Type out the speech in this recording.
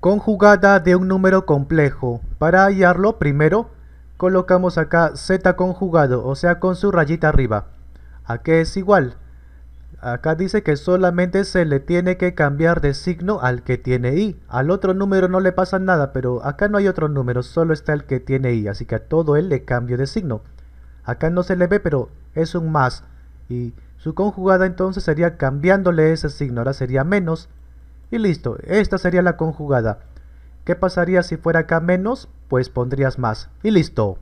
conjugada de un número complejo. Para hallarlo, primero colocamos acá z conjugado, o sea con su rayita arriba. ¿A qué es igual? Acá dice que solamente se le tiene que cambiar de signo al que tiene i. Al otro número no le pasa nada, pero acá no hay otro número, solo está el que tiene i. Así que a todo él le cambio de signo. Acá no se le ve, pero es un más. Y su conjugada entonces sería cambiándole ese signo. Ahora sería menos y listo, esta sería la conjugada. ¿Qué pasaría si fuera acá menos? Pues pondrías más. Y listo.